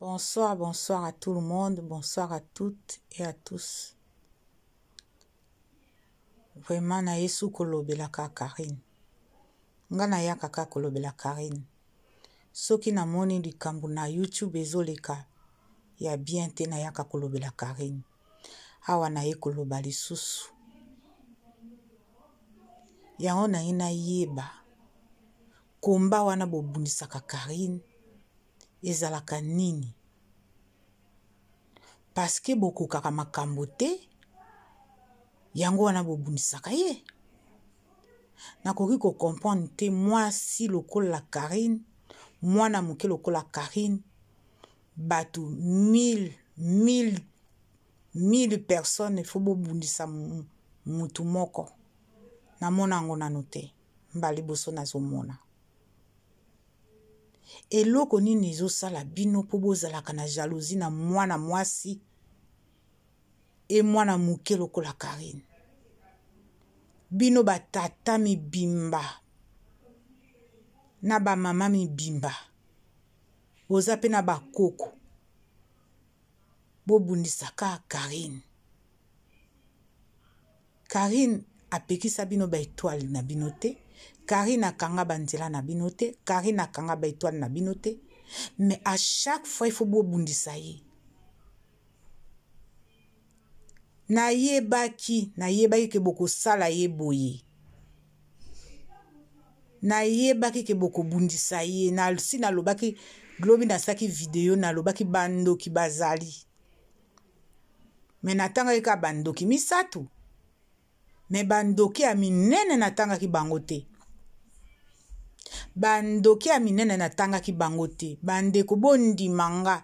Bonsoir, bonsoir à tout le monde, bonsoir à toutes et à tous. Vraiment naye su kolobelaka Karine. nga naya kaka kolobela Karine soki namoni likambo na YouTube ezoleka ya bien te nayaka kolobela Karine awa naye koloba lisusu yango naye nayeba komba wana bobundisaka Karine ezalaka nini paske bokokaka makambo te yango wana bobunisaka ye nakoki kokomprendre te mwasi lokola karine mwana moke lokola karine bato mille mille mille personne efo bobundisa mutu moko namona yango nano te mbala liboso nazomona eloko nini ezosala bino mpo bozalaka na jalousi na mwana mwasi e mwana moke lokola karine bino batata mibimba na bamama mibimba boza mpe na bakoko bobundisaka karine karine apekisa bino baetwale na bino te kari na kanga banzela na bino te kari na kanga baetwale na bino te me a chaque fois ifo bobundisa ye nayebaki nayebaki ke bokosala ye boye nayebaki ke bokobundisa ye nasi nalobaki lobi nasalaki video nalobaki bandoki bazali me natangaki kaka bandoki misato me bandoki ya minene natangaki bango te bandoki ya minene natangaki bango te bandeko bondima nga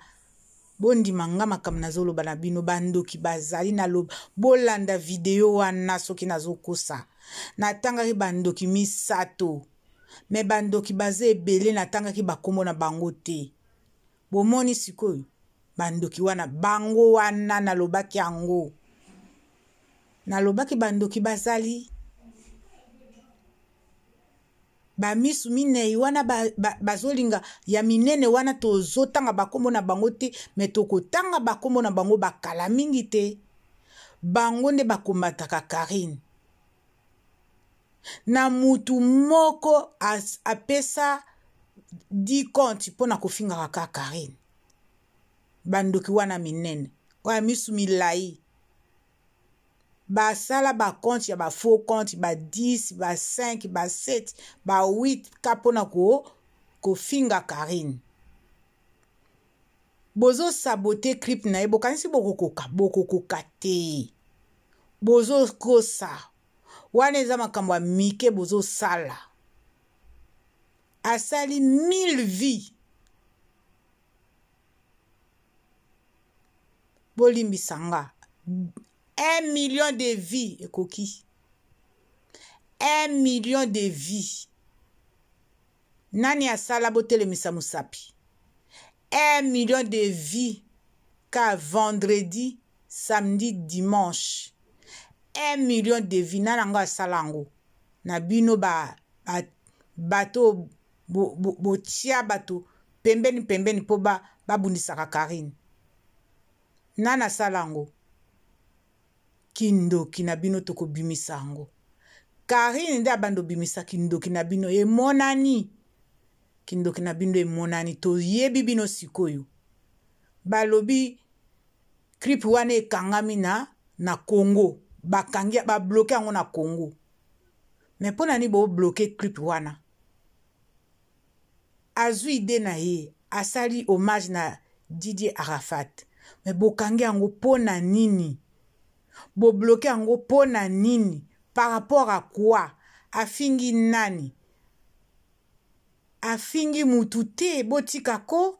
bondima nga makambo nazoloba na bino bandoki bazali naloba bolanda video wana soki nazokosa natangaki bandoki misato me bandoki baza ebele natangaki bakombo na bango te bomoni sikoyo bandoki wana bango wana nalobaki yango nalobaki bandoki bazali bamisu minei wana bazolinga ba, ba ya minene wana tozotanga bakombo na bango te me tokotanga bakombo na bango bakala mingi te bango nde bakombataka karine na mutu moko apesa di compte mpona kofingaka ka karine bandoki wana minene oya misu milai basala bakonte ya bafaux conte ba 10 ba 5 ba 7 ba 8 ka mpona ko, kofinga karine bozosabote clip na ye bokanisi bokokoka bokokoka te bozokosa wana eza makambo ya mike bozosala asali mille vie bolimbisa nga un million de vies ekoki un million de vies nani asala botelemisa mosapi un million de vies ka vendredi samedi dimanche un million de vies nani yango asala yango na bino ba, ba, bato botia bo, bo, bato pembeni pembeni mpo babundisaka ba karine nani asala yango kindoki na bino tokobimisa yango karine nde abandobimisa kindoki na bino emonani kindoki na bino emonani toyebi bino sikoyo balobi kripe wana ekangami na na congo bakangi babloke yango na congo me mpo nani bobloke kripe wana azwi ide na ye asali hommage na didier arafat me bokangi yango mpo na nini bobloke yango mpo na nini par rapport à quoi afingi nani afingi mutu te botikako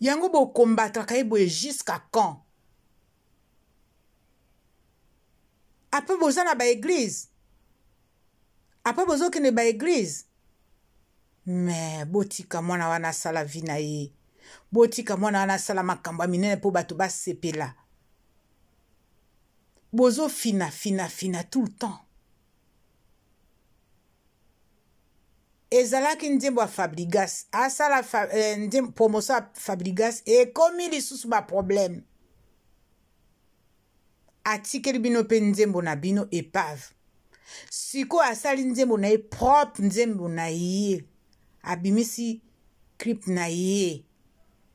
yango bokombataka ye boye jusqu'à quand apres boza na baeglize apres bozokende baeglize me botika mwana wana asala vi na ye botika mwana wana asala makambo ya minene mpo bato basepela bozofina fina fina tout le temps ezalaki nzembo ya fabrigas asala fa, eh, promotion ya fabrigas ekomi lisusu baproblème atikeli bino mpe nzembo na bino epave sikoyo asali nzembo na ye propre nzembo na ye abimisi clipe na ye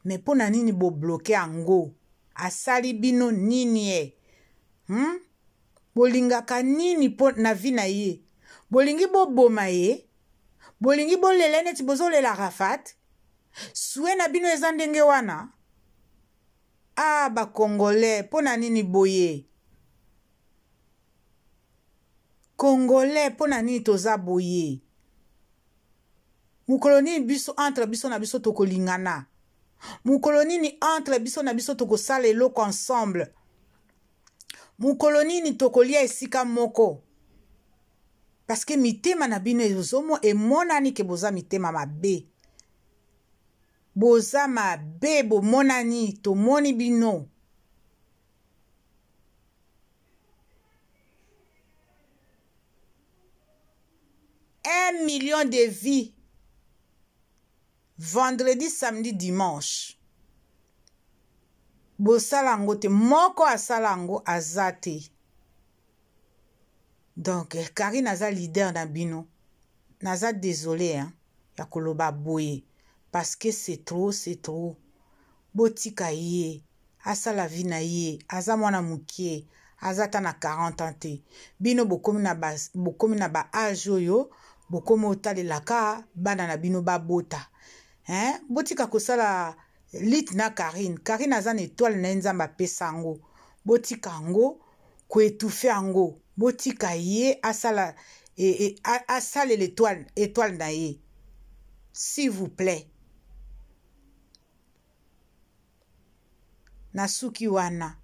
me mpo na nini bobloke yango asali bino nini ye eh? hmm? bolingaka nini mpo na vi na ye bolingi boboma ye bolingi bolela neti bozolela rafat sue na bino eza ndenge wana a ah, bakongole mpo na nini boye kongole mpo na nini toza boye mokolo nini biso entre biso na biso tokolingana mokolo nini entre biso na biso tokosala eloko ensemble mokolo nini tokolia esika moko parceke mitema na bino emonani ke boza mitema mabe boza mabe bomonani tomoni bino un million de vie vendredi samedi dimanche bosala yango te moko asala yango aza te donk karine aza lider na bino naza désolé hein, ya koloba boye parceke c'est trop c'est trop botika ye asala vi na ye aza mwana mokie aza ata na 40 ans te bino bokomi na baage bo oyo bokomi otalelaka bana na bino babota hein? botika kosala lit na karine karine aza na etwale na ye nzambe apesa yango botika yango koetufe yango botika ye asala e, e, asalela etwale, etwale na ye s'il vous plaît na suki wana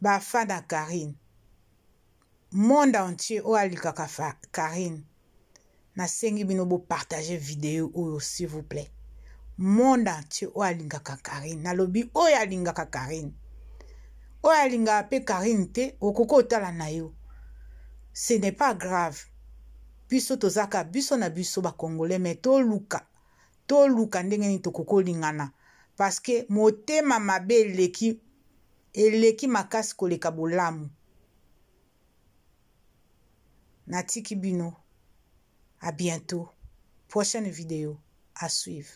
bafa na karine monde entier oyo alikaka karine nasengi bino bopartage video oyo s'il vous plaît monde entier oyo alingaka karine nalobi oyo alingaka karine oyo alingaka mpe karine te okoki otala na yo ce n'est pas grave biso tozaka biso na biso bakongole me toluka toluka ndenge nini tokoki olingana parceke motema mabe eleki eleki makasi koleka bolamu natiki bino À bientôt. Prochaine vidéo à suivre.